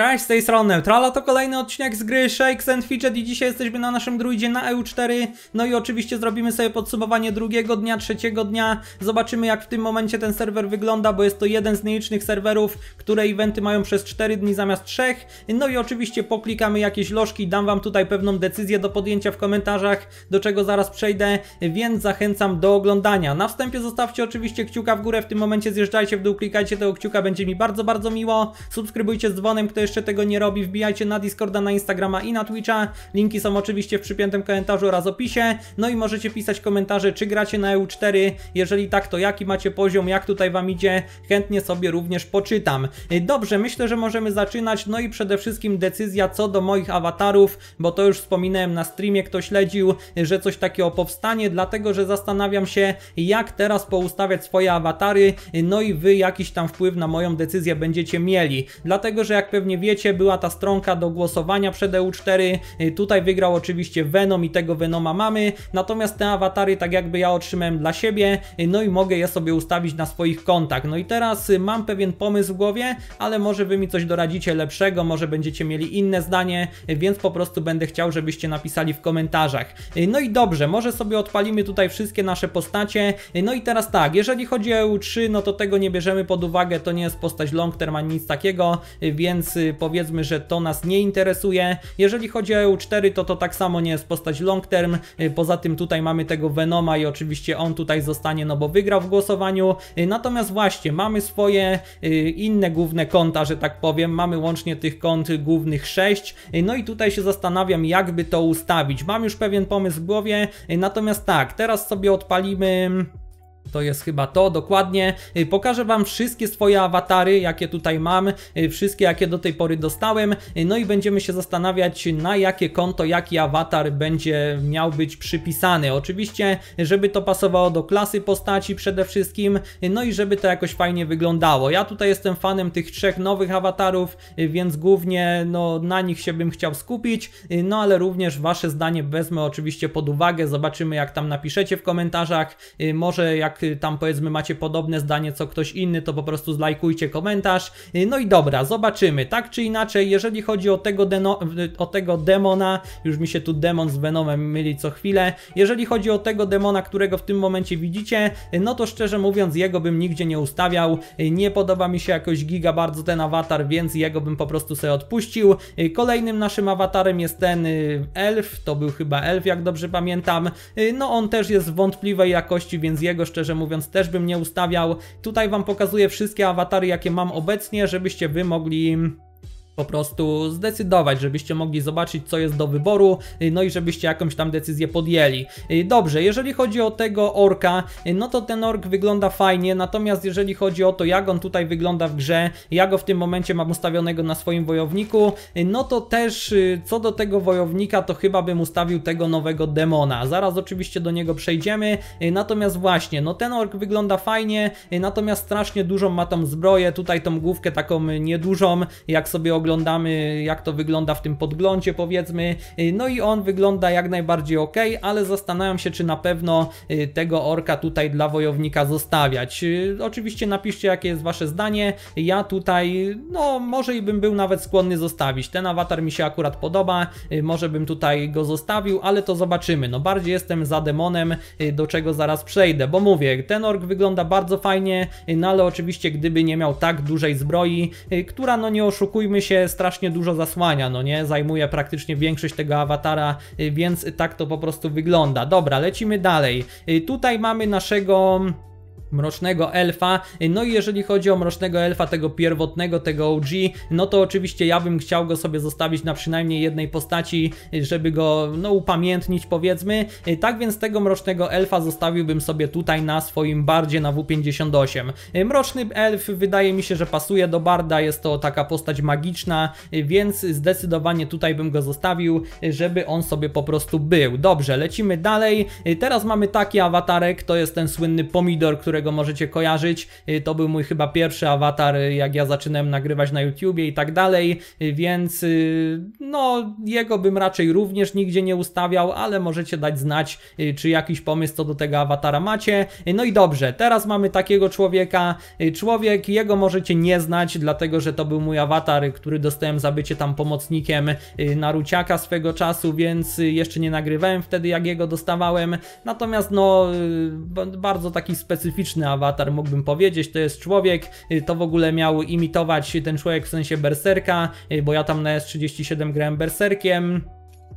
Cześć, z tej strony Neutrala, to kolejny odcinek z gry Shakes and Fidget i dzisiaj jesteśmy na naszym druidzie na EU4 No i oczywiście zrobimy sobie podsumowanie drugiego dnia, trzeciego dnia Zobaczymy jak w tym momencie ten serwer wygląda, bo jest to jeden z nielicznych serwerów Które eventy mają przez 4 dni zamiast 3 No i oczywiście poklikamy jakieś lożki, dam wam tutaj pewną decyzję do podjęcia w komentarzach Do czego zaraz przejdę, więc zachęcam do oglądania Na wstępie zostawcie oczywiście kciuka w górę, w tym momencie zjeżdżajcie w dół, klikajcie tego kciuka, będzie mi bardzo, bardzo miło Subskrybujcie z dzwonem, kto jeszcze tego nie robi, wbijajcie na Discorda, na Instagrama i na Twitcha. Linki są oczywiście w przypiętym komentarzu oraz opisie. No i możecie pisać komentarze, czy gracie na EU4. Jeżeli tak, to jaki macie poziom, jak tutaj Wam idzie. Chętnie sobie również poczytam. Y, dobrze, myślę, że możemy zaczynać. No i przede wszystkim decyzja co do moich awatarów, bo to już wspominałem na streamie, kto śledził, y, że coś takiego powstanie, dlatego że zastanawiam się, jak teraz poustawiać swoje awatary. Y, no i Wy jakiś tam wpływ na moją decyzję będziecie mieli. Dlatego, że jak pewnie nie wiecie, była ta stronka do głosowania przed EU4. Y, tutaj wygrał oczywiście Venom i tego Venoma mamy. Natomiast te awatary tak jakby ja otrzymałem dla siebie, y, no i mogę je sobie ustawić na swoich kontach. No i teraz y, mam pewien pomysł w głowie, ale może wy mi coś doradzicie lepszego, może będziecie mieli inne zdanie, więc po prostu będę chciał, żebyście napisali w komentarzach. No i dobrze, może sobie odpalimy tutaj wszystkie nasze postacie. No i teraz tak, jeżeli chodzi o EU3, no to tego nie bierzemy pod uwagę, to nie jest postać long term, ani nic takiego, więc powiedzmy, że to nas nie interesuje. Jeżeli chodzi o EU4, to to tak samo nie jest postać long term. Y, poza tym tutaj mamy tego Venoma i oczywiście on tutaj zostanie, no bo wygrał w głosowaniu. Y, natomiast właśnie mamy swoje y, inne główne konta, że tak powiem. Mamy łącznie tych kont głównych 6. No i tutaj się zastanawiam, jakby to ustawić. Mam już pewien pomysł w głowie, natomiast tak, teraz sobie odpalimy... To jest chyba to, dokładnie. Y, pokażę Wam wszystkie swoje awatary, jakie tutaj mam, y, wszystkie jakie do tej pory dostałem, y, no i będziemy się zastanawiać na jakie konto, jaki awatar będzie miał być przypisany. Oczywiście, żeby to pasowało do klasy postaci przede wszystkim, no i żeby to jakoś fajnie wyglądało. Ja tutaj jestem fanem tych trzech nowych awatarów, więc głównie no, na nich się bym chciał skupić, no ale również Wasze zdanie wezmę oczywiście pod uwagę, zobaczymy jak tam napiszecie w komentarzach, może jak jak y, tam powiedzmy macie podobne zdanie co ktoś inny, to po prostu zlajkujcie komentarz. Y, no i dobra, zobaczymy. Tak czy inaczej, jeżeli chodzi o tego, deno, y, o tego demona, już mi się tu demon z Venomem myli co chwilę, jeżeli chodzi o tego demona, którego w tym momencie widzicie, no to szczerze mówiąc jego bym nigdzie nie ustawiał. Nie podoba mi się jakoś giga bardzo ten awatar, więc jego bym po prostu sobie odpuścił. Kolejnym naszym awatarem jest ten elf, to był chyba elf jak dobrze pamiętam. No on też jest wątpliwej jakości, więc jego szczerze szczerze mówiąc też bym nie ustawiał. Tutaj Wam pokazuję wszystkie awatary, jakie mam obecnie, żebyście Wy mogli po prostu zdecydować, żebyście mogli zobaczyć, co jest do wyboru, y, no i żebyście jakąś tam decyzję podjęli. Y, dobrze, jeżeli chodzi o tego orka, y, no to ten ork wygląda fajnie, natomiast jeżeli chodzi o to, jak on tutaj wygląda w grze, ja go w tym momencie mam ustawionego na swoim wojowniku, no to też co do tego wojownika, to chyba bym ustawił tego nowego demona. Zaraz oczywiście do niego przejdziemy, natomiast właśnie, no ten ork wygląda fajnie, natomiast strasznie dużą ma tą zbroję, tutaj tą główkę taką niedużą, jak sobie oglądamy jak to wygląda w tym podglądzie powiedzmy, y, no i on wygląda jak najbardziej ok, ale zastanawiam się czy na pewno y, tego orka tutaj dla wojownika zostawiać. Y, oczywiście napiszcie jakie jest wasze zdanie, ja tutaj no może i bym był nawet skłonny zostawić, ten awatar mi się akurat podoba, może bym tutaj go zostawił, ale to zobaczymy, no bardziej jestem za demonem, do czego zaraz przejdę, bo mówię, ten ork wygląda bardzo fajnie, no ale oczywiście gdyby nie miał tak dużej zbroi, która no nie oszukujmy się, się strasznie dużo zasłania, no nie? Zajmuje praktycznie większość tego awatara, y, więc tak to po prostu wygląda. Dobra, lecimy dalej. Y, tutaj mamy naszego Mrocznego Elfa. No i jeżeli chodzi o Mrocznego Elfa, tego pierwotnego, tego OG, no to oczywiście ja bym chciał go sobie zostawić na przynajmniej jednej postaci, żeby go no upamiętnić powiedzmy. Tak więc tego Mrocznego Elfa zostawiłbym sobie tutaj na swoim bardzie na W58. Mroczny Elf wydaje mi się, że pasuje do barda, jest to taka postać magiczna, więc zdecydowanie tutaj bym go zostawił, żeby on sobie po prostu był. Dobrze, lecimy dalej. Teraz mamy taki awatarek, to jest ten słynny pomidor, którego którego możecie kojarzyć. Y, to był mój chyba pierwszy awatar, y, jak ja zaczynałem nagrywać na YouTubie i tak dalej, y, więc no jego bym raczej również nigdzie nie ustawiał, ale możecie dać znać, czy jakiś pomysł co do tego awatara macie. No i dobrze, teraz mamy takiego człowieka. Człowiek, jego możecie nie znać, dlatego że to był mój awatar, który dostałem za bycie tam pomocnikiem Naruciaka swego czasu, więc jeszcze nie nagrywałem wtedy, jak jego dostawałem. Natomiast no, bardzo taki specyficzny realistyczny awatar, mógłbym powiedzieć. To jest człowiek, y, to w ogóle miał imitować ten człowiek w sensie berserka, y, bo ja tam na S37 grałem berserkiem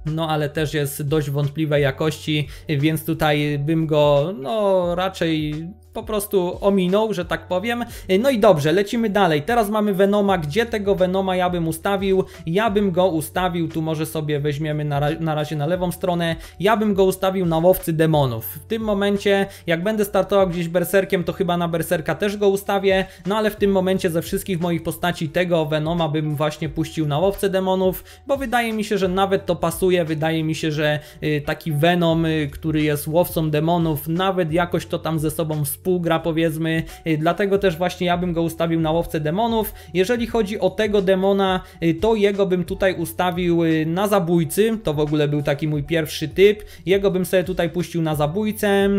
no ale też jest dość wątpliwej jakości, y, więc tutaj bym go no raczej po prostu ominął, że tak powiem. No i dobrze, lecimy dalej. Teraz mamy Venoma. Gdzie tego Venoma ja bym ustawił? Ja bym go ustawił, tu może sobie weźmiemy na, ra na razie na lewą stronę. Ja bym go ustawił na łowcy demonów. W tym momencie, jak będę startował gdzieś berserkiem, to chyba na berserka też go ustawię. No ale w tym momencie ze wszystkich moich postaci tego Venoma bym właśnie puścił na łowcę demonów, bo wydaje mi się, że nawet to pasuje. Wydaje mi się, że y, taki Venom, y, który jest łowcą demonów, nawet jakoś to tam ze sobą współpracuje współgra powiedzmy, y, dlatego też właśnie ja bym go ustawił na łowcę demonów. Jeżeli chodzi o tego demona, y, to jego bym tutaj ustawił y, na zabójcy, to w ogóle był taki mój pierwszy typ, jego bym sobie tutaj puścił na zabójcę,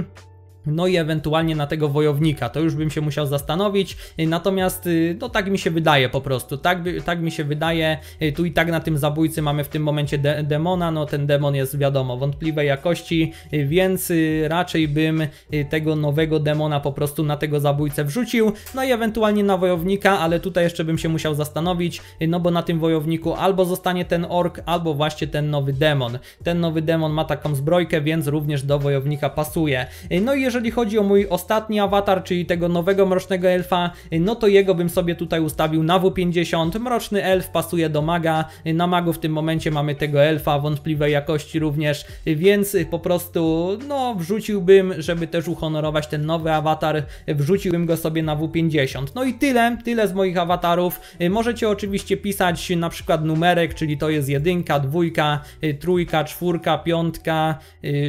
no i ewentualnie na tego wojownika. To już bym się musiał zastanowić, natomiast y, no tak mi się wydaje po prostu, tak, tak mi się wydaje, y, tu i tak na tym zabójcy mamy w tym momencie de demona, no ten demon jest wiadomo wątpliwej jakości, y, więc raczej bym tego nowego demona po prostu na tego zabójcę wrzucił, no i ewentualnie na wojownika, ale tutaj jeszcze bym się musiał zastanowić, no bo na tym wojowniku albo zostanie ten ork, albo właśnie ten nowy demon. Ten nowy demon ma taką zbrojkę, więc również do wojownika pasuje. No i jeżeli chodzi o mój ostatni awatar, czyli tego nowego mrocznego elfa, no to jego bym sobie tutaj ustawił na W50. Mroczny elf pasuje do maga. Na magu w tym momencie mamy tego elfa wątpliwej jakości również, więc po prostu no wrzuciłbym, żeby też uhonorować ten nowy awatar, wrzuciłbym go sobie na W50. No i tyle, tyle z moich awatarów. Możecie oczywiście pisać na przykład numerek, czyli to jest jedynka, dwójka, trójka, czwórka, piątka,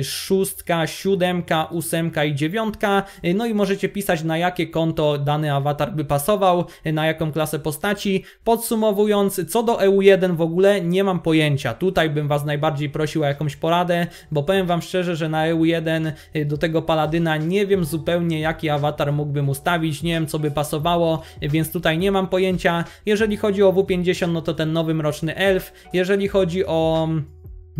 szóstka, siódemka, ósemka i i dziewiątka, no i możecie pisać na jakie konto dany awatar by pasował, na jaką klasę postaci. Podsumowując, co do EU1 w ogóle nie mam pojęcia, tutaj bym Was najbardziej prosił o jakąś poradę, bo powiem Wam szczerze, że na EU1 y, do tego Paladyna nie wiem zupełnie jaki awatar mógłbym ustawić, nie wiem co by pasowało, więc tutaj nie mam pojęcia. Jeżeli chodzi o W50, no to ten nowy mroczny elf, jeżeli chodzi o mm,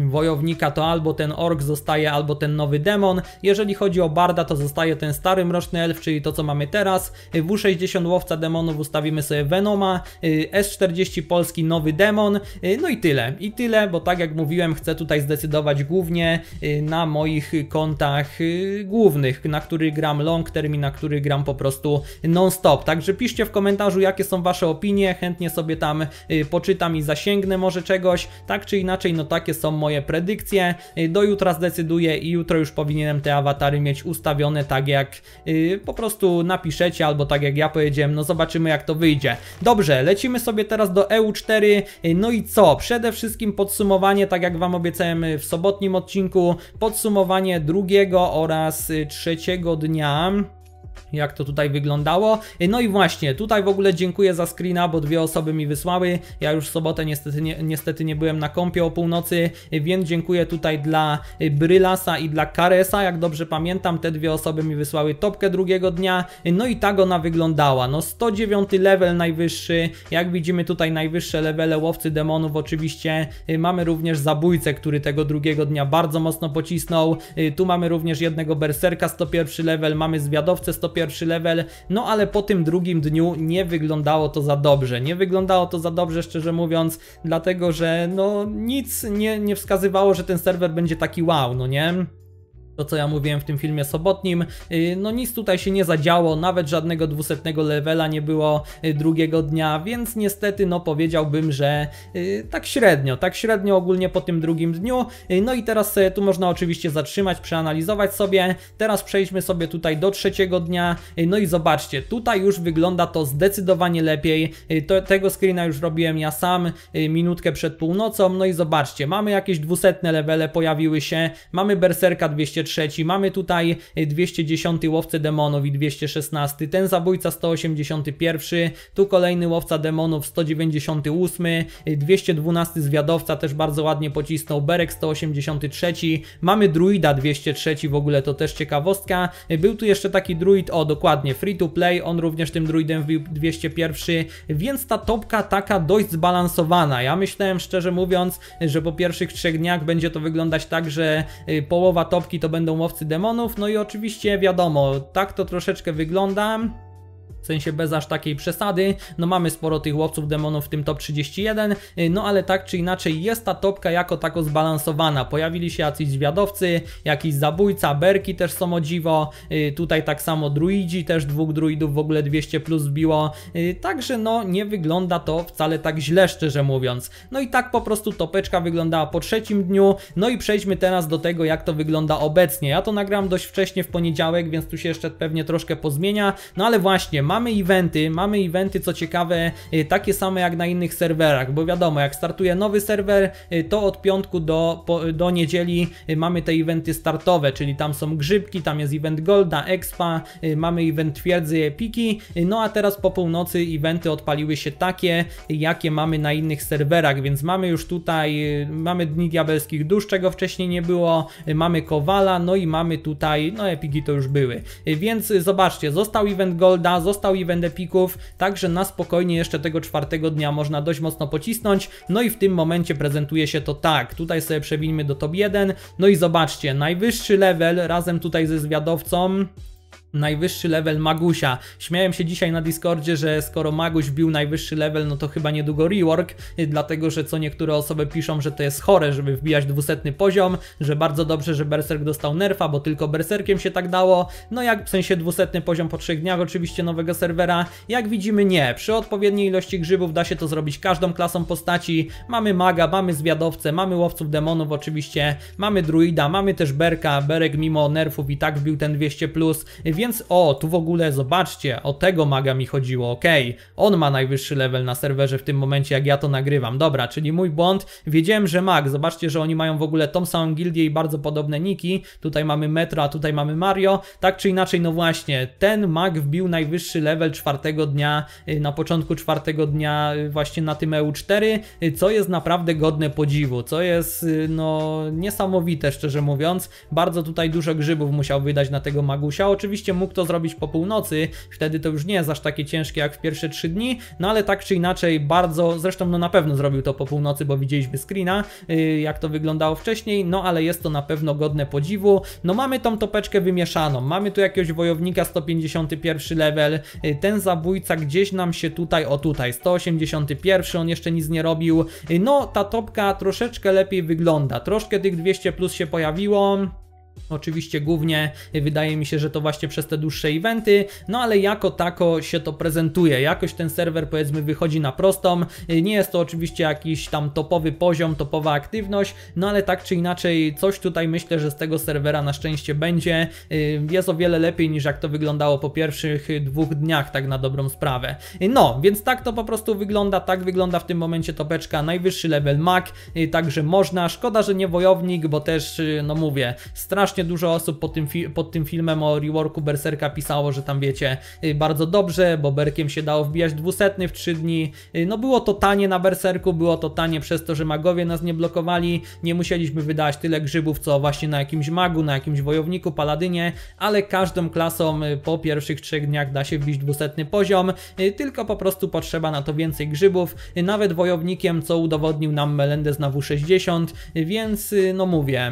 wojownika, to albo ten ork zostaje, albo ten nowy demon. Jeżeli chodzi o barda, to zostaje ten stary mroczny elf, czyli to co mamy teraz. W60 łowca demonów ustawimy sobie Venoma, y, S40 polski nowy demon, y, no i tyle. I tyle, bo tak jak mówiłem, chcę tutaj zdecydować głównie y, na moich kontach głównych, na który gram long term i na który gram po prostu non-stop. Także piszcie w komentarzu, jakie są Wasze opinie, chętnie sobie tam poczytam i zasięgnę może czegoś. Tak czy inaczej, no takie są moje moje predykcje. Y, do jutra zdecyduję i jutro już powinienem te awatary mieć ustawione tak jak yy, po prostu napiszecie albo tak jak ja powiedziałem, no zobaczymy jak to wyjdzie. Dobrze, lecimy sobie teraz do EU4, y, no i co? Przede wszystkim podsumowanie, tak jak Wam obiecałem y, w sobotnim odcinku, podsumowanie drugiego oraz trzeciego dnia jak to tutaj wyglądało. No i właśnie, tutaj w ogóle dziękuję za screena, bo dwie osoby mi wysłały. Ja już w sobotę niestety nie, niestety nie byłem na kąpie o północy, więc dziękuję tutaj dla y, Brylasa i dla Karesa, jak dobrze pamiętam, te dwie osoby mi wysłały topkę drugiego dnia. No i tak ona wyglądała. No 109 level najwyższy, jak widzimy tutaj najwyższe levele łowcy demonów oczywiście. Y, mamy również zabójcę, który tego drugiego dnia bardzo mocno pocisnął. Y, tu mamy również jednego berserka 101 level, mamy zwiadowcę 101 pierwszy level, no ale po tym drugim dniu nie wyglądało to za dobrze. Nie wyglądało to za dobrze, szczerze mówiąc, dlatego że no nic nie, nie wskazywało, że ten serwer będzie taki wow, no nie? to co ja mówiłem w tym filmie sobotnim. Y, no nic tutaj się nie zadziało, nawet żadnego 200 levela nie było y, drugiego dnia, więc niestety no powiedziałbym, że y, tak średnio, tak średnio ogólnie po tym drugim dniu. No i teraz tu można oczywiście zatrzymać, przeanalizować sobie. Teraz przejdźmy sobie tutaj do trzeciego dnia. No i zobaczcie, tutaj już wygląda to zdecydowanie lepiej. To, tego screena już robiłem ja sam minutkę przed północą. No i zobaczcie, mamy jakieś 200 levele pojawiły się, mamy berserka 200 trzeci mamy tutaj 210 e, łowcę demonów i 216, ten zabójca 181, tu kolejny łowca demonów 198, 212 e, zwiadowca też bardzo ładnie pocisnął, Berek 183, mamy druida 203, w ogóle to też ciekawostka, e, był tu jeszcze taki druid, o dokładnie, free to play, on również tym druidem wbił 201, więc ta topka taka dość zbalansowana, ja myślałem szczerze mówiąc, że po pierwszych trzech dniach będzie to wyglądać tak, że połowa topki to będą łowcy demonów, no i oczywiście wiadomo, tak to troszeczkę wygląda w sensie bez aż takiej przesady. No mamy sporo tych łowców demonów w tym top 31, y, no ale tak czy inaczej jest ta topka jako tako zbalansowana. Pojawili się jacyś zwiadowcy, jakiś zabójca, berki też są o dziwo, y, tutaj tak samo druidzi, też dwóch druidów w ogóle 200 plus biło, y, także no nie wygląda to wcale tak źle szczerze mówiąc. No i tak po prostu topeczka wyglądała po trzecim dniu, no i przejdźmy teraz do tego jak to wygląda obecnie. Ja to nagram dość wcześnie w poniedziałek, więc tu się jeszcze pewnie troszkę pozmienia, no ale właśnie mamy eventy, mamy eventy co ciekawe y, takie same jak na innych serwerach, bo wiadomo jak startuje nowy serwer y, to od piątku do, po, do niedzieli y, mamy te eventy startowe, czyli tam są grzybki, tam jest event Golda, Expa, mamy event twierdzy Epiki, no a teraz po północy eventy odpaliły się takie, jakie mamy na innych serwerach, więc mamy już tutaj, mamy Dni Diabelskich Dusz, czego wcześniej nie było, mamy Kowala, no i mamy tutaj, no Epiki to już były, więc zobaczcie, został event Golda, został dostał event epików, także na spokojnie jeszcze tego czwartego dnia można dość mocno pocisnąć, no i w tym momencie prezentuje się to tak, tutaj sobie przewińmy do top 1, no i zobaczcie, najwyższy level razem tutaj ze zwiadowcą, najwyższy level Magusia. Śmiałem się dzisiaj na Discordzie, że skoro Maguś bił najwyższy level, no to chyba niedługo rework, y, dlatego że co niektóre osoby piszą, że to jest chore, żeby wbijać dwusetny poziom, że bardzo dobrze, że Berserk dostał nerfa, bo tylko Berserkiem się tak dało. No jak w sensie dwusetny poziom po trzech dniach oczywiście nowego serwera. Jak widzimy nie, przy odpowiedniej ilości grzybów da się to zrobić każdą klasą postaci. Mamy maga, mamy zwiadowcę, mamy łowców demonów oczywiście, mamy druida, mamy też berka. Berek mimo nerfów i tak wbił ten 200+. Plus więc o, tu w ogóle zobaczcie, o tego maga mi chodziło, ok, on ma najwyższy level na serwerze w tym momencie, jak ja to nagrywam. Dobra, czyli mój błąd, wiedziałem, że mag, zobaczcie, że oni mają w ogóle tą samą gildię i bardzo podobne niki, tutaj mamy Metro, a tutaj mamy Mario, tak czy inaczej, no właśnie, ten mag wbił najwyższy level czwartego dnia, y, na początku czwartego dnia y, właśnie na tym EU4, y, co jest naprawdę godne podziwu, co jest, no, niesamowite, szczerze mówiąc, bardzo tutaj dużo grzybów musiał wydać na tego magusia, oczywiście Oczywiście mógł to zrobić po północy, wtedy to już nie jest aż takie ciężkie jak w pierwsze 3 dni, no ale tak czy inaczej bardzo, zresztą no na pewno zrobił to po północy, bo widzieliśmy screena, y, jak to wyglądało wcześniej, no ale jest to na pewno godne podziwu. No mamy tą topeczkę wymieszaną, mamy tu jakiegoś wojownika 151 level, y, ten zabójca gdzieś nam się tutaj, o tutaj, 181, on jeszcze nic nie robił, y, no ta topka troszeczkę lepiej wygląda, troszkę tych 200 plus się pojawiło, Oczywiście głównie wydaje mi się, że to właśnie przez te dłuższe eventy, no ale jako tako się to prezentuje. Jakoś ten serwer powiedzmy wychodzi na prostą. Nie jest to oczywiście jakiś tam topowy poziom, topowa aktywność, no ale tak czy inaczej coś tutaj myślę, że z tego serwera na szczęście będzie. Y, jest o wiele lepiej niż jak to wyglądało po pierwszych dwóch dniach, tak na dobrą sprawę. No, więc tak to po prostu wygląda, tak wygląda w tym momencie topeczka. Najwyższy level mag, y, także można. Szkoda, że nie wojownik, bo też, y, no mówię, strasznie strasznie dużo osób pod tym, pod tym filmem o reworku Berserka pisało, że tam wiecie, y, bardzo dobrze, bo Berkiem się dało wbijać dwusetny w 3 dni. Y, no było to tanie na Berserku, było to tanie przez to, że magowie nas nie blokowali, nie musieliśmy wydać tyle grzybów, co właśnie na jakimś magu, na jakimś wojowniku, paladynie, ale każdą klasą y, po pierwszych trzech dniach da się wbić dwusetny poziom, tylko po prostu potrzeba na to więcej grzybów, nawet wojownikiem, co udowodnił nam Melendez na W60, więc no mówię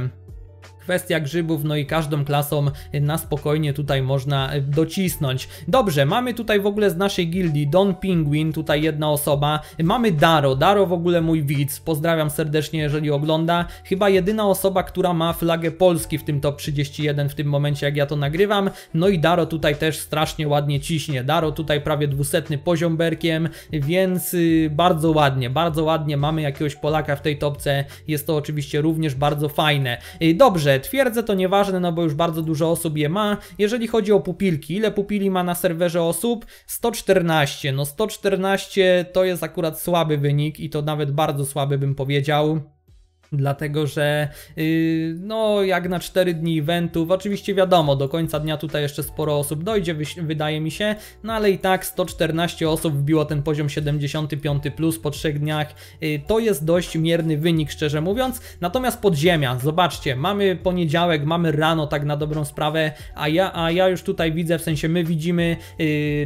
kwestia grzybów, no i każdą klasą na spokojnie tutaj można e, docisnąć. Dobrze, mamy tutaj w ogóle z naszej gildii Don Penguin, tutaj jedna osoba, mamy Daro, Daro w ogóle mój widz, pozdrawiam serdecznie, jeżeli ogląda, chyba jedyna osoba, która ma flagę Polski w tym top 31 w tym momencie, jak ja to nagrywam, no i Daro tutaj też strasznie ładnie ciśnie, Daro tutaj prawie dwusetny poziom berkiem, więc y, bardzo ładnie, bardzo ładnie mamy jakiegoś Polaka w tej topce, jest to oczywiście również bardzo fajne. Y, dobrze, Twierdze to nieważne, no bo już bardzo dużo osób je ma. Jeżeli chodzi o pupilki, ile pupili ma na serwerze osób? 114. No 114 to jest akurat słaby wynik i to nawet bardzo słaby bym powiedział. Dlatego, że y, no, jak na 4 dni eventów, oczywiście wiadomo, do końca dnia tutaj jeszcze sporo osób dojdzie, wydaje mi się, no ale i tak 114 osób wbiło ten poziom 75 plus po 3 dniach. Y, to jest dość mierny wynik, szczerze mówiąc. Natomiast podziemia, zobaczcie, mamy poniedziałek, mamy rano, tak na dobrą sprawę, a ja, a ja już tutaj widzę, w sensie my widzimy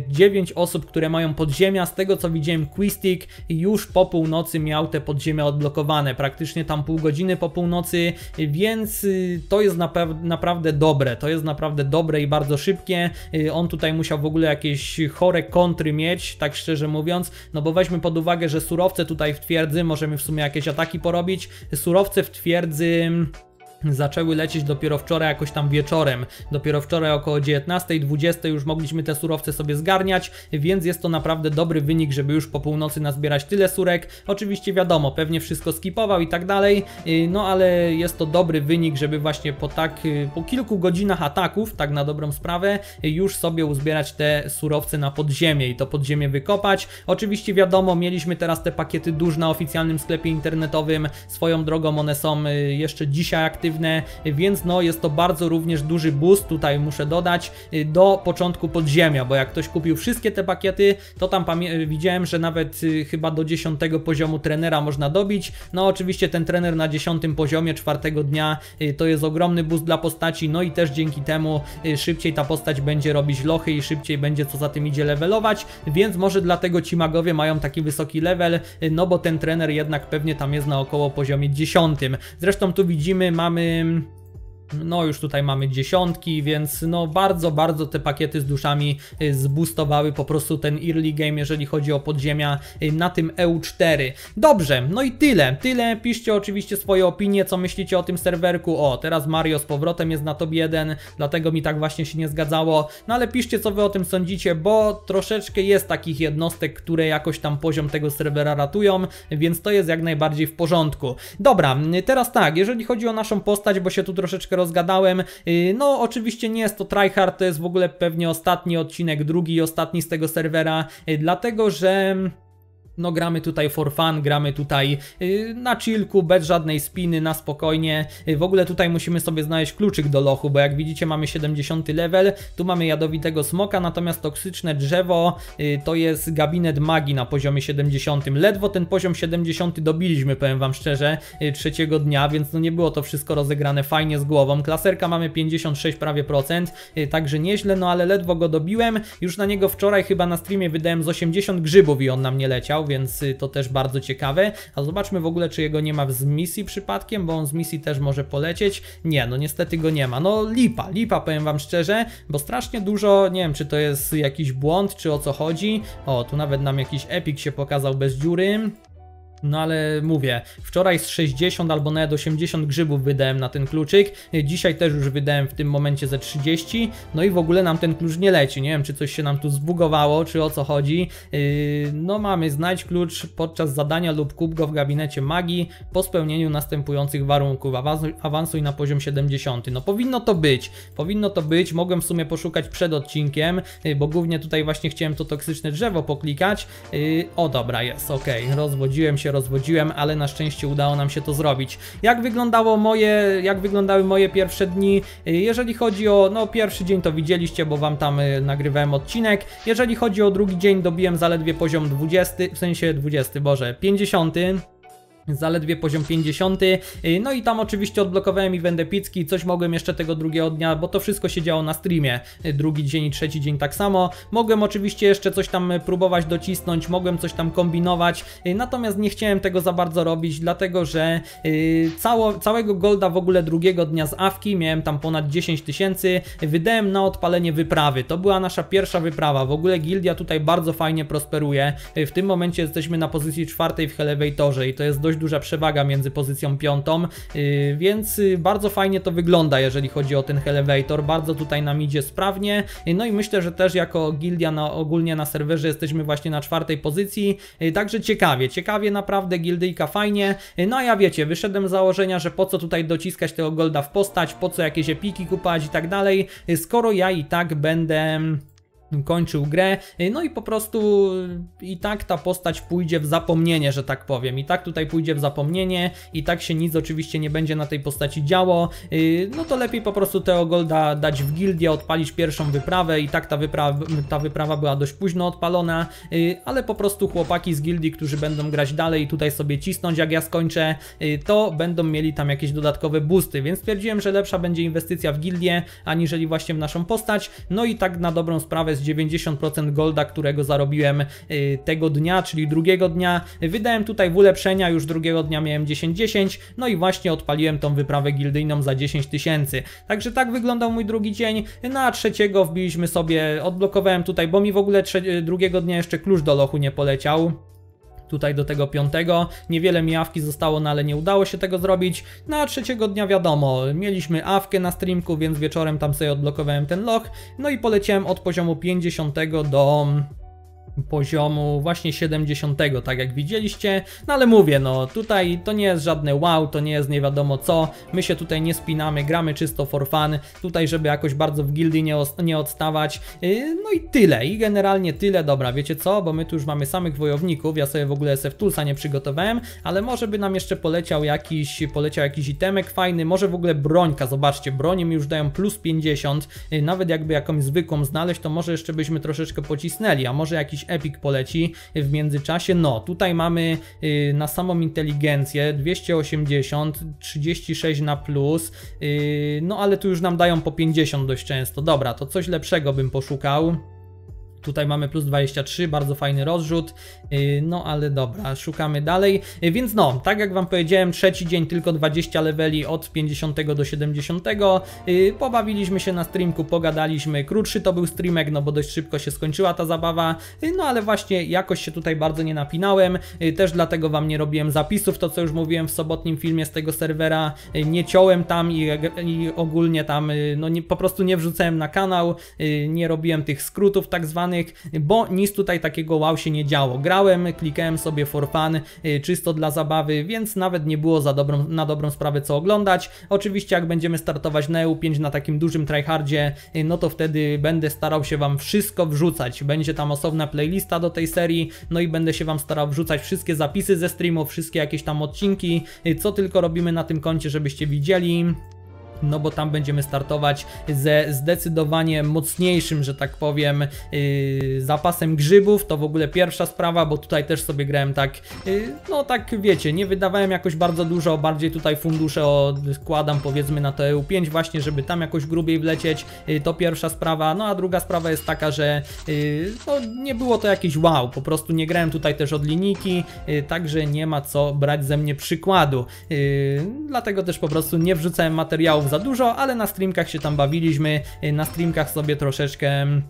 9 y, osób, które mają podziemia. Z tego co widziałem, Quistik już po północy miał te podziemia odblokowane, praktycznie tam pół godziny po północy, więc y, to jest naprawdę dobre, to jest naprawdę dobre i bardzo szybkie. Y, on tutaj musiał w ogóle jakieś chore kontry mieć, tak szczerze mówiąc, no bo weźmy pod uwagę, że surowce tutaj w twierdzy, możemy w sumie jakieś ataki porobić, surowce w twierdzy zaczęły lecieć dopiero wczoraj jakoś tam wieczorem. Dopiero wczoraj około 19.20 już mogliśmy te surowce sobie zgarniać, więc jest to naprawdę dobry wynik, żeby już po północy nazbierać tyle surek. Oczywiście wiadomo, pewnie wszystko skipował i tak dalej, y, no ale jest to dobry wynik, żeby właśnie po tak, y, po kilku godzinach ataków, tak na dobrą sprawę, już sobie uzbierać te surowce na podziemie i to podziemie wykopać. Oczywiście wiadomo, mieliśmy teraz te pakiety duż na oficjalnym sklepie internetowym, swoją drogą one są y, jeszcze dzisiaj aktywne, więc no jest to bardzo również duży boost, tutaj muszę dodać, y, do początku podziemia, bo jak ktoś kupił wszystkie te pakiety, to tam y, widziałem, że nawet y, chyba do 10 poziomu trenera można dobić, no oczywiście ten trener na 10 poziomie czwartego dnia to jest ogromny boost dla postaci, no i też dzięki temu szybciej ta postać będzie robić lochy i szybciej będzie co za tym idzie levelować, więc może dlatego ci magowie mają taki wysoki level, no bo ten trener jednak pewnie tam jest na około poziomie 10. Zresztą tu widzimy, mamy mamy no już tutaj mamy dziesiątki, więc no bardzo, bardzo te pakiety z duszami y, zbustowały po prostu ten early game, jeżeli chodzi o podziemia y, na tym EU4. Dobrze, no i tyle, tyle, piszcie oczywiście swoje opinie, co myślicie o tym serwerku, o teraz Mario z powrotem jest na top 1, dlatego mi tak właśnie się nie zgadzało, no ale piszcie co wy o tym sądzicie, bo troszeczkę jest takich jednostek, które jakoś tam poziom tego serwera ratują, więc to jest jak najbardziej w porządku. Dobra, y, teraz tak, jeżeli chodzi o naszą postać, bo się tu troszeczkę rozgadałem. Y, no, oczywiście nie jest to tryhard, to jest w ogóle pewnie ostatni odcinek, drugi i ostatni z tego serwera, y, dlatego że no gramy tutaj for fun, gramy tutaj y, na chillku, bez żadnej spiny, na spokojnie. Y, w ogóle tutaj musimy sobie znaleźć kluczyk do lochu, bo jak widzicie mamy 70 level, tu mamy jadowitego smoka, natomiast toksyczne drzewo y, to jest gabinet magii na poziomie 70. Ledwo ten poziom 70 dobiliśmy, powiem Wam szczerze, trzeciego dnia, więc no nie było to wszystko rozegrane fajnie z głową. Klaserka mamy 56 prawie procent, także nieźle, no ale ledwo go dobiłem. Już na niego wczoraj chyba na streamie wydałem z 80 grzybów i on na mnie leciał, więc y, to też bardzo ciekawe. A zobaczmy w ogóle, czy jego nie ma z misji przypadkiem, bo on z misji też może polecieć. Nie, no niestety go nie ma. No lipa, lipa powiem wam szczerze, bo strasznie dużo, nie wiem czy to jest jakiś błąd, czy o co chodzi. O, tu nawet nam jakiś epic się pokazał bez dziury. No ale mówię, wczoraj z 60 albo nawet 80 grzybów wydałem na ten kluczyk, dzisiaj też już wydałem w tym momencie ze 30, no i w ogóle nam ten klucz nie leci, nie wiem czy coś się nam tu zbugowało, czy o co chodzi. Yy, no mamy znać klucz podczas zadania lub kup go w gabinecie magii po spełnieniu następujących warunków, awansuj, na poziom 70. No powinno to być, powinno to być, mogłem w sumie poszukać przed odcinkiem, yy, bo głównie tutaj właśnie chciałem to toksyczne drzewo poklikać. Yy, o dobra, jest, ok, rozwodziłem się rozwodziłem, ale na szczęście udało nam się to zrobić. Jak wyglądało moje, jak wyglądały moje pierwsze dni? Jeżeli chodzi o, no pierwszy dzień to widzieliście, bo wam tam y, nagrywałem odcinek. Jeżeli chodzi o drugi dzień, dobiłem zaledwie poziom 20, w sensie 20, boże, 50 zaledwie poziom 50. Y, no i tam oczywiście odblokowałem event epicki, coś mogłem jeszcze tego drugiego dnia, bo to wszystko się działo na streamie. Y, drugi dzień i trzeci dzień tak samo. Mogłem oczywiście jeszcze coś tam y, próbować docisnąć, mogłem coś tam kombinować, natomiast nie chciałem tego za bardzo robić, dlatego że cało, całego golda w ogóle drugiego dnia z awki, miałem tam ponad 10 tysięcy, wydałem na odpalenie wyprawy. To była nasza pierwsza wyprawa. W ogóle gildia tutaj bardzo fajnie prosperuje. W tym momencie jesteśmy na pozycji czwartej w Torze i to jest dość dość duża przewaga między pozycją piątą, y, więc y, bardzo fajnie to wygląda, jeżeli chodzi o ten Elevator, bardzo tutaj nam idzie sprawnie, y, no i myślę, że też jako gildia na, ogólnie na serwerze jesteśmy właśnie na czwartej pozycji, także ciekawie, ciekawie naprawdę, gildyjka fajnie, no a ja wiecie, wyszedłem z założenia, że po co tutaj dociskać tego golda w postać, po co jakieś epiki kupać i tak dalej, skoro ja i tak będę kończył grę, y, no i po prostu y, i tak ta postać pójdzie w zapomnienie, że tak powiem, i tak tutaj pójdzie w zapomnienie, i tak się nic oczywiście nie będzie na tej postaci działo, y, no to lepiej po prostu Teogolda dać w gildię, odpalić pierwszą wyprawę i tak ta, wyprawa ta wyprawa była dość późno odpalona, ale po prostu chłopaki z gildii, którzy będą grać dalej i tutaj sobie cisnąć jak ja skończę, to będą mieli tam jakieś dodatkowe boosty, więc stwierdziłem, że lepsza będzie inwestycja w gildię, aniżeli właśnie w naszą postać, no i tak na dobrą sprawę z 90% golda, którego zarobiłem y, tego dnia, czyli drugiego dnia. Wydałem tutaj w ulepszenia, już drugiego dnia miałem 10-10, no i właśnie odpaliłem tą wyprawę gildyjną za 10 tysięcy. Także tak wyglądał mój drugi dzień. Na no, trzeciego wbiliśmy sobie, odblokowałem tutaj, bo mi w ogóle y, drugiego dnia jeszcze klucz do lochu nie poleciał tutaj do tego piątego. Niewiele mi awki zostało, no ale nie udało się tego zrobić. Na no trzeciego dnia wiadomo, mieliśmy awkę na streamku, więc wieczorem tam sobie odblokowałem ten lock, No i poleciałem od poziomu 50 do poziomu właśnie 70, tak jak widzieliście, no ale mówię, no tutaj to nie jest żadne wow, to nie jest nie wiadomo co, my się tutaj nie spinamy, gramy czysto for fun, tutaj żeby jakoś bardzo w gildy nie, nie odstawać, yy, no i tyle, i generalnie tyle, dobra, wiecie co, bo my tu już mamy samych wojowników, ja sobie w ogóle SF Toolsa nie przygotowałem, ale może by nam jeszcze poleciał jakiś, poleciał jakiś itemek fajny, może w ogóle brońka, zobaczcie, broni mi już dają plus 50, yy, nawet jakby jakąś zwykłą znaleźć, to może jeszcze byśmy troszeczkę pocisnęli, a może jakiś jakiś poleci w międzyczasie. No, tutaj mamy y, na samą inteligencję 280, 36 na plus, y, no ale tu już nam dają po 50 dość często. Dobra, to coś lepszego bym poszukał. Tutaj mamy plus 23, bardzo fajny rozrzut, y, no ale dobra, szukamy dalej. Y, więc no, tak jak Wam powiedziałem, trzeci dzień tylko 20 leveli od 50 do 70. Y, pobawiliśmy się na streamku, pogadaliśmy, krótszy to był streamek, no bo dość szybko się skończyła ta zabawa, no ale właśnie jakoś się tutaj bardzo nie napinałem, też dlatego Wam nie robiłem zapisów, to co już mówiłem w sobotnim filmie z tego serwera, nie ciąłem tam i, i ogólnie tam, no nie, po prostu nie wrzucałem na kanał, nie robiłem tych skrótów tak zwanych, bo nic tutaj takiego wow się nie działo. Grałem, klikałem sobie for fun, y, czysto dla zabawy, więc nawet nie było za dobrą, na dobrą sprawę co oglądać. Oczywiście jak będziemy startować na EU5 na takim dużym tryhardzie, y, no to wtedy będę starał się Wam wszystko wrzucać. Będzie tam osobna playlista do tej serii, no i będę się Wam starał wrzucać wszystkie zapisy ze streamu, wszystkie jakieś tam odcinki, y, co tylko robimy na tym koncie, żebyście widzieli no bo tam będziemy startować ze zdecydowanie mocniejszym, że tak powiem, yy, zapasem grzybów. To w ogóle pierwsza sprawa, bo tutaj też sobie grałem tak, yy, no tak wiecie, nie wydawałem jakoś bardzo dużo, bardziej tutaj fundusze odkładam powiedzmy na to EU5 właśnie, żeby tam jakoś grubiej wlecieć. Yy, to pierwsza sprawa, no a druga sprawa jest taka, że yy, no, nie było to jakieś wow, po prostu nie grałem tutaj też od linijki, yy, także nie ma co brać ze mnie przykładu. Yy, dlatego też po prostu nie wrzucałem materiałów za dużo, ale na streamkach się tam bawiliśmy, na streamkach sobie troszeczkę mm,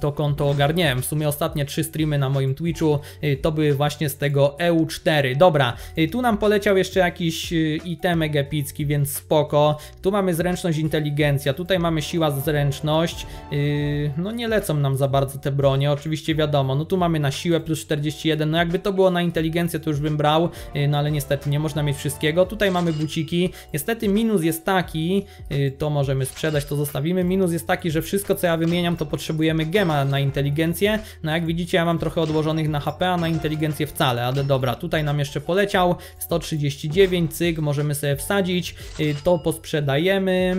to konto ogarniałem. W sumie ostatnie trzy streamy na moim Twitchu y, to były właśnie z tego EU4. Dobra, y, tu nam poleciał jeszcze jakiś y, itemek epicki, więc spoko. Tu mamy zręczność inteligencja, tutaj mamy siła zręczność. No nie lecą nam za bardzo te bronie, oczywiście wiadomo. No tu mamy na siłę plus 41, no jakby to było na inteligencję to już bym brał, no ale niestety nie można mieć wszystkiego. Tutaj mamy buciki. Niestety minus jest taki, to możemy sprzedać, to zostawimy. Minus jest taki, że wszystko co ja wymieniam to potrzebujemy gen nie ma na inteligencję. No jak widzicie, ja mam trochę odłożonych na HP, a na inteligencję wcale, ale dobra, tutaj nam jeszcze poleciał, 139, cyk, możemy sobie wsadzić, y, to posprzedajemy...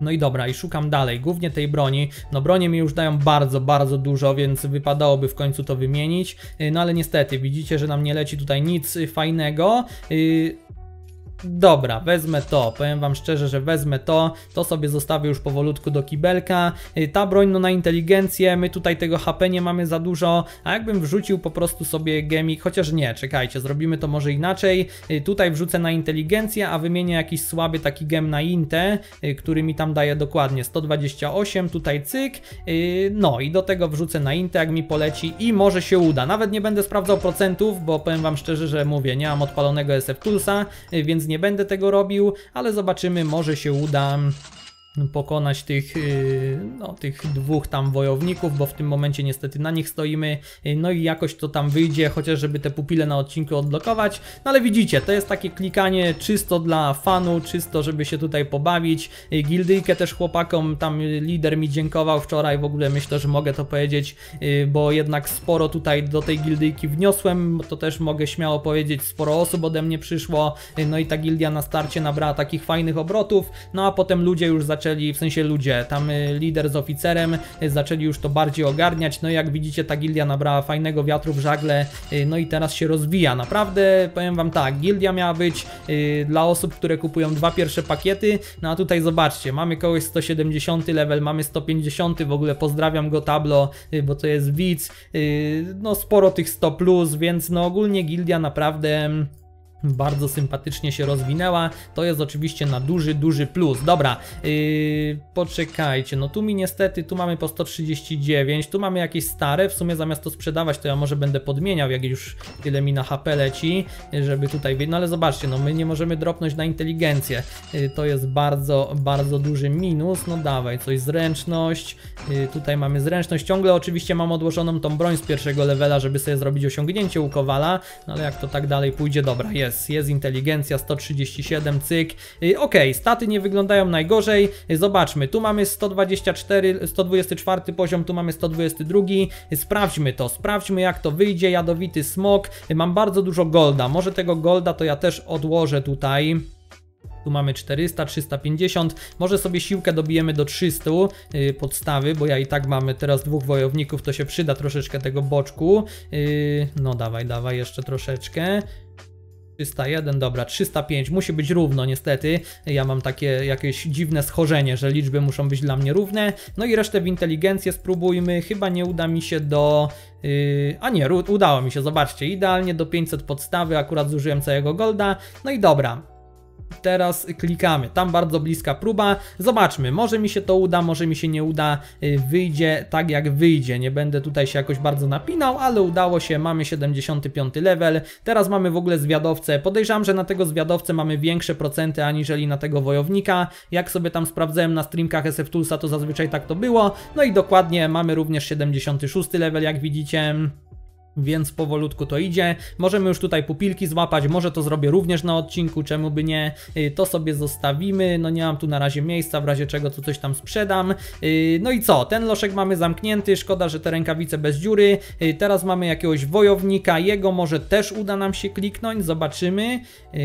No i dobra, i szukam dalej, głównie tej broni. No bronie mi już dają bardzo, bardzo dużo, więc wypadałoby w końcu to wymienić. Y, no ale niestety, widzicie, że nam nie leci tutaj nic fajnego. Y, Dobra, wezmę to. Powiem Wam szczerze, że wezmę to. To sobie zostawię już powolutku do kibelka. Y, ta broń no na inteligencję. My tutaj tego HP nie mamy za dużo. A jakbym wrzucił po prostu sobie gemik, chociaż nie, czekajcie, zrobimy to może inaczej. Y, tutaj wrzucę na inteligencję, a wymienię jakiś słaby taki gem na intę, y, który mi tam daje dokładnie 128. Tutaj cyk. No i do tego wrzucę na intę, jak mi poleci i może się uda. Nawet nie będę sprawdzał procentów, bo powiem Wam szczerze, że mówię, nie mam odpalonego SF Toolsa, więc nie nie będę tego robił, ale zobaczymy, może się uda pokonać tych, y, no, tych dwóch tam wojowników, bo w tym momencie niestety na nich stoimy, no i jakoś to tam wyjdzie, chociaż żeby te pupile na odcinku odblokować, no ale widzicie, to jest takie klikanie czysto dla fanu, czysto żeby się tutaj pobawić, y, gildyjkę też chłopakom, tam lider mi dziękował wczoraj, w ogóle myślę, że mogę to powiedzieć, y, bo jednak sporo tutaj do tej gildyjki wniosłem, to też mogę śmiało powiedzieć, sporo osób ode mnie przyszło, no i ta gildia na starcie nabrała takich fajnych obrotów, no a potem ludzie już zaczęli zaczęli, w sensie ludzie, tam y, lider z oficerem y, zaczęli już to bardziej ogarniać, no i jak widzicie ta gildia nabrała fajnego wiatru w żagle, y, no i teraz się rozwija, naprawdę powiem wam tak, gildia miała być dla osób, które kupują dwa pierwsze pakiety, no a tutaj zobaczcie, mamy kogoś 170 level, mamy 150, w ogóle pozdrawiam go Tablo, bo to jest widz, no sporo tych 100 plus, więc no ogólnie gildia naprawdę bardzo sympatycznie się rozwinęła. To jest oczywiście na duży, duży plus. Dobra, yy, poczekajcie, no tu mi niestety, tu mamy po 139, tu mamy jakieś stare, w sumie zamiast to sprzedawać, to ja może będę podmieniał, jak już tyle mi na HP leci, żeby tutaj, no ale zobaczcie, no my nie możemy dropnąć na inteligencję. Yy, to jest bardzo, bardzo duży minus. No dawaj, coś zręczność, yy, tutaj mamy zręczność, ciągle oczywiście mam odłożoną tą broń z pierwszego levela, żeby sobie zrobić osiągnięcie u Kowala, no ale jak to tak dalej pójdzie, dobra, jest jest, jest inteligencja 137, cyk. Okej, okay, staty nie wyglądają najgorzej, zobaczmy, tu mamy 124, 124 poziom, tu mamy 122, sprawdźmy to, sprawdźmy jak to wyjdzie, jadowity smok, mam bardzo dużo golda, może tego golda to ja też odłożę tutaj. Tu mamy 400, 350, może sobie siłkę dobijemy do 300 yy, podstawy, bo ja i tak mamy teraz dwóch wojowników, to się przyda troszeczkę tego boczku. Yy, no dawaj, dawaj jeszcze troszeczkę. 301, dobra, 305, musi być równo niestety. Ja mam takie jakieś dziwne schorzenie, że liczby muszą być dla mnie równe. No i resztę w inteligencję spróbujmy, chyba nie uda mi się do... Yy, a nie, udało mi się, zobaczcie, idealnie do 500 podstawy, akurat zużyłem całego golda. No i dobra, teraz klikamy. Tam bardzo bliska próba. Zobaczmy, może mi się to uda, może mi się nie uda. Y, wyjdzie tak jak wyjdzie. Nie będę tutaj się jakoś bardzo napinał, ale udało się. Mamy 75 level. Teraz mamy w ogóle zwiadowcę. Podejrzewam, że na tego zwiadowcę mamy większe procenty aniżeli na tego wojownika. Jak sobie tam sprawdzałem na streamkach SF Toolsa, to zazwyczaj tak to było. No i dokładnie mamy również 76 level, jak widzicie. Więc powolutku to idzie. Możemy już tutaj pupilki złapać, może to zrobię również na odcinku, czemu by nie. Y, to sobie zostawimy, no nie mam tu na razie miejsca, w razie czego to coś tam sprzedam. Y, no i co, ten loszek mamy zamknięty, szkoda, że te rękawice bez dziury. Y, teraz mamy jakiegoś wojownika, jego może też uda nam się kliknąć, zobaczymy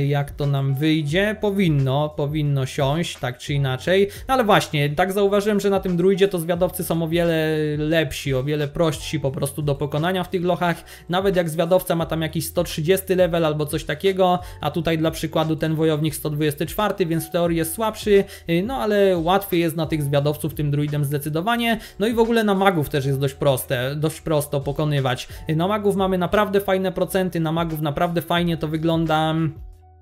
jak to nam wyjdzie. Powinno, powinno siąść, tak czy inaczej. No ale właśnie, tak zauważyłem, że na tym druidzie to zwiadowcy są o wiele lepsi, o wiele prostsi po prostu do pokonania w tych lochach levelach, tak, nawet jak zwiadowca ma tam jakiś 130 level albo coś takiego, a tutaj dla przykładu ten wojownik 124, więc w teorii jest słabszy, y, no ale łatwiej jest na tych zwiadowców tym druidem zdecydowanie, no i w ogóle na magów też jest dość proste, dość prosto pokonywać. Y, na magów mamy naprawdę fajne procenty, na magów naprawdę fajnie to wygląda...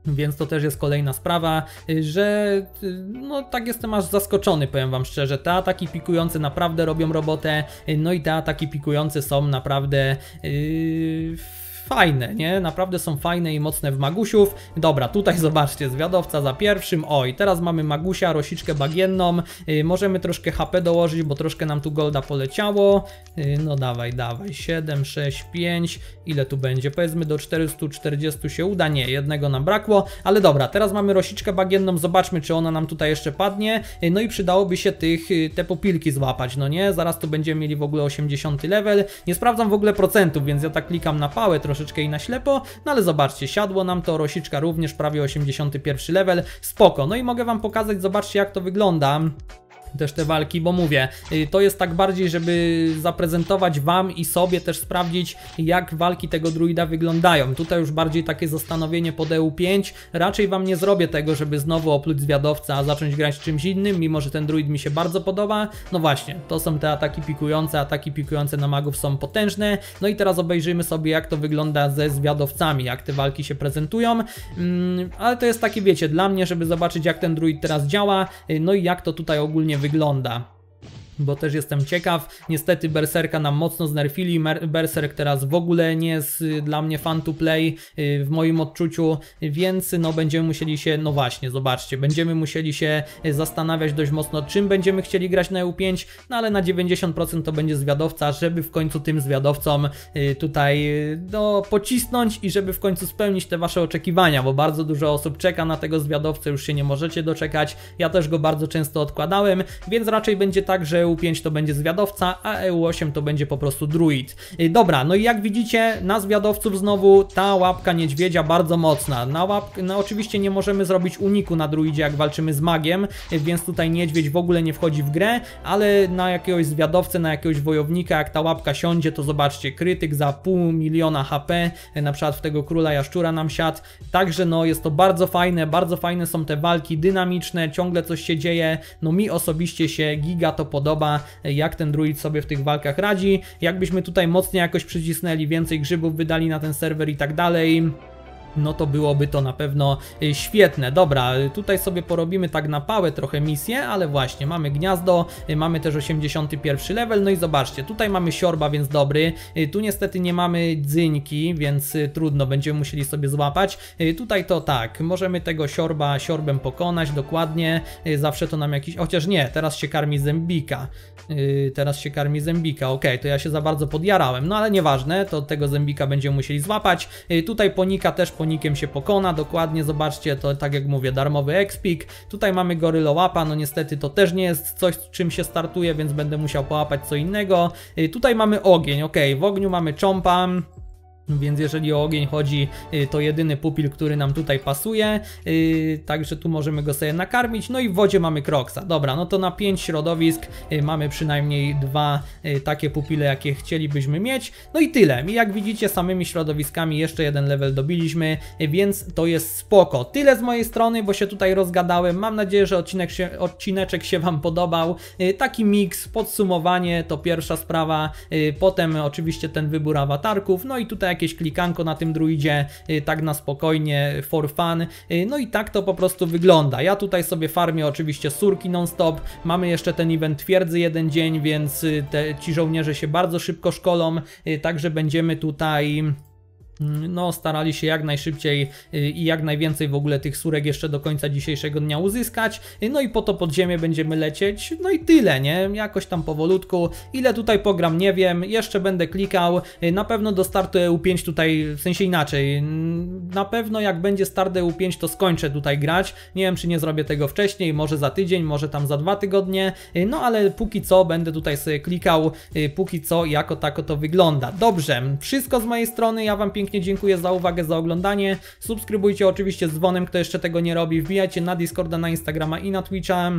Więc to też jest kolejna sprawa, że no tak jestem aż zaskoczony, powiem Wam szczerze. Te ataki pikujące naprawdę robią robotę, no i te ataki pikujące są naprawdę... Yy fajne, nie? Naprawdę są fajne i mocne w Magusiów. Dobra, tutaj zobaczcie, zwiadowca za pierwszym. oj, teraz mamy Magusia, rosiczkę bagienną. Yy, możemy troszkę HP dołożyć, bo troszkę nam tu golda poleciało. Yy, no dawaj, dawaj, 7, 6, 5. Ile tu będzie? Powiedzmy do 440 się uda. Nie, jednego nam brakło. Ale dobra, teraz mamy rosiczkę bagienną. Zobaczmy, czy ona nam tutaj jeszcze padnie. Yy, no i przydałoby się tych, y, te popilki złapać, no nie? Zaraz tu będziemy mieli w ogóle 80 level. Nie sprawdzam w ogóle procentów, więc ja tak klikam na pałę troszkę troszeczkę i na ślepo, no ale zobaczcie, siadło nam to, rosiczka również prawie 81 level, spoko. No i mogę Wam pokazać, zobaczcie jak to wygląda też te walki, bo mówię, y, to jest tak bardziej, żeby zaprezentować Wam i sobie też sprawdzić, jak walki tego druida wyglądają. Tutaj już bardziej takie zastanowienie pod EU5. Raczej Wam nie zrobię tego, żeby znowu opluć zwiadowca, a zacząć grać czymś innym, mimo że ten druid mi się bardzo podoba. No właśnie, to są te ataki pikujące, ataki pikujące na magów są potężne. No i teraz obejrzyjmy sobie, jak to wygląda ze zwiadowcami, jak te walki się prezentują. Mm, ale to jest takie, wiecie, dla mnie, żeby zobaczyć, jak ten druid teraz działa, y, no i jak to tutaj ogólnie wygląda wygląda bo też jestem ciekaw. Niestety Berserka nam mocno znerfili, Berserk teraz w ogóle nie jest y, dla mnie fan to play y, w moim odczuciu, więc no będziemy musieli się, no właśnie, zobaczcie, będziemy musieli się y, zastanawiać dość mocno, czym będziemy chcieli grać na EU5, no ale na 90% to będzie zwiadowca, żeby w końcu tym zwiadowcom tutaj no, pocisnąć i żeby w końcu spełnić te Wasze oczekiwania, bo bardzo dużo osób czeka na tego zwiadowcę, już się nie możecie doczekać, ja też go bardzo często odkładałem, więc raczej będzie tak, że EU5 to będzie zwiadowca, a EU8 to będzie po prostu druid. E, dobra, no i jak widzicie, na zwiadowców znowu ta łapka niedźwiedzia bardzo mocna. Na łapkę, no oczywiście nie możemy zrobić uniku na druidzie, jak walczymy z magiem, e, więc tutaj niedźwiedź w ogóle nie wchodzi w grę, ale na jakiegoś zwiadowcę, na jakiegoś wojownika, jak ta łapka siądzie, to zobaczcie, krytyk za pół miliona HP, e, na przykład w tego króla jaszczura nam siadł, także no jest to bardzo fajne, bardzo fajne są te walki dynamiczne, ciągle coś się dzieje, no mi osobiście się giga to podoba, podoba, jak ten druid sobie w tych walkach radzi. Jakbyśmy tutaj mocniej jakoś przycisnęli, więcej grzybów wydali na ten serwer i tak dalej no to byłoby to na pewno y, świetne. Dobra, tutaj sobie porobimy tak na pałę trochę misję, ale właśnie, mamy gniazdo, y, mamy też 81 level, no i zobaczcie, tutaj mamy siorba, więc dobry, y, tu niestety nie mamy dzyńki, więc trudno, będziemy musieli sobie złapać. Tutaj to tak, możemy tego siorba siorbem pokonać, dokładnie, zawsze to nam jakiś, chociaż nie, teraz się karmi zębika, teraz się karmi zębika, ok, to ja się za bardzo podjarałem, no ale nieważne, to tego zębika będziemy musieli złapać. Tutaj ponika też ponika konikiem się pokona, dokładnie, zobaczcie, to tak jak mówię, darmowy expik, tutaj mamy Gorilla no niestety to też nie jest coś, czym się startuje, więc będę musiał połapać co innego, y, tutaj mamy ogień, ok, w ogniu mamy Chompa, więc jeżeli o ogień chodzi, y, to jedyny pupil, który nam tutaj pasuje, y, także tu możemy go sobie nakarmić. No i w wodzie mamy kroksa. Dobra, no to na 5 środowisk y, mamy przynajmniej dwa takie pupile, jakie chcielibyśmy mieć. No i tyle. I jak widzicie, samymi środowiskami jeszcze jeden level dobiliśmy, więc to jest spoko. Tyle z mojej strony, bo się tutaj rozgadałem. Mam nadzieję, że odcinek się, odcineczek się Wam podobał. Taki miks, podsumowanie to pierwsza sprawa, potem oczywiście ten wybór awatarków, no i tutaj jakieś klikanko na tym druidzie, y, tak na spokojnie, for fun. Y, no i tak to po prostu wygląda. Ja tutaj sobie farmię oczywiście surki non-stop, mamy jeszcze ten event twierdzy jeden dzień, więc y, te, ci żołnierze się bardzo szybko szkolą, także będziemy tutaj no, starali się jak najszybciej y, i jak najwięcej w ogóle tych surek jeszcze do końca dzisiejszego dnia uzyskać. Y, no i po to pod ziemię będziemy lecieć. No i tyle, nie? Jakoś tam powolutku. Ile tutaj pogram, nie wiem. Jeszcze będę klikał. Y, na pewno do startu EU5 tutaj, w sensie inaczej. Na pewno jak będzie start EU5 to skończę tutaj grać. Nie wiem, czy nie zrobię tego wcześniej. Może za tydzień, może tam za dwa tygodnie. No ale póki co będę tutaj sobie klikał. Póki co jako tako to wygląda. Dobrze. Wszystko z mojej strony. Ja Wam pięknie pięknie dziękuję za uwagę, za oglądanie. Subskrybujcie oczywiście z dzwonem, kto jeszcze tego nie robi. Wbijajcie na Discorda, na Instagrama i na Twitcha.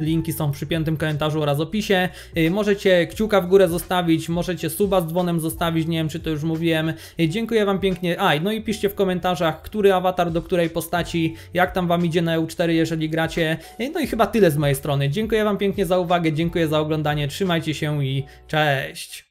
Linki są w przypiętym komentarzu oraz opisie. Y, możecie kciuka w górę zostawić, możecie suba z dzwonem zostawić, nie wiem czy to już mówiłem. Y, dziękuję Wam pięknie. Aj, no i piszcie w komentarzach, który awatar do której postaci, jak tam Wam idzie na EU4, jeżeli gracie. Y, no i chyba tyle z mojej strony. Dziękuję Wam pięknie za uwagę, dziękuję za oglądanie, trzymajcie się i cześć!